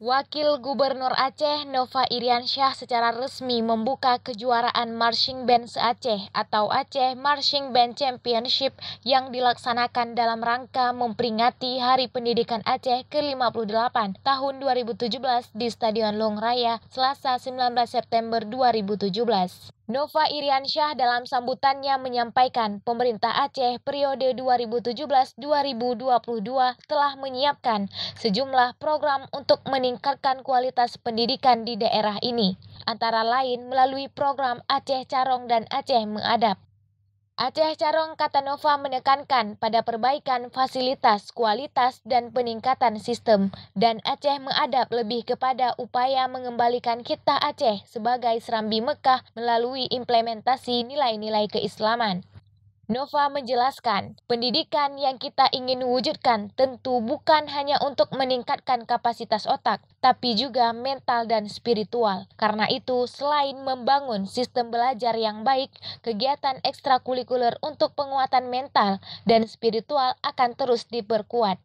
Wakil Gubernur Aceh Nova Iriansyah secara resmi membuka kejuaraan Marching Band aceh atau Aceh Marching Band Championship yang dilaksanakan dalam rangka memperingati Hari Pendidikan Aceh ke-58 tahun 2017 di Stadion Long Raya Selasa 19 September 2017. Nova Iriansyah dalam sambutannya menyampaikan pemerintah Aceh periode 2017-2022 telah menyiapkan sejumlah program untuk meningkatkan kualitas pendidikan di daerah ini. Antara lain melalui program Aceh Carong dan Aceh Mengadap. Aceh Carong Katanova menekankan pada perbaikan fasilitas, kualitas, dan peningkatan sistem, dan Aceh mengadap lebih kepada upaya mengembalikan kita Aceh sebagai serambi Mekah melalui implementasi nilai-nilai keislaman. Nova menjelaskan, pendidikan yang kita ingin wujudkan tentu bukan hanya untuk meningkatkan kapasitas otak, tapi juga mental dan spiritual. Karena itu, selain membangun sistem belajar yang baik, kegiatan ekstrakurikuler untuk penguatan mental dan spiritual akan terus diperkuat.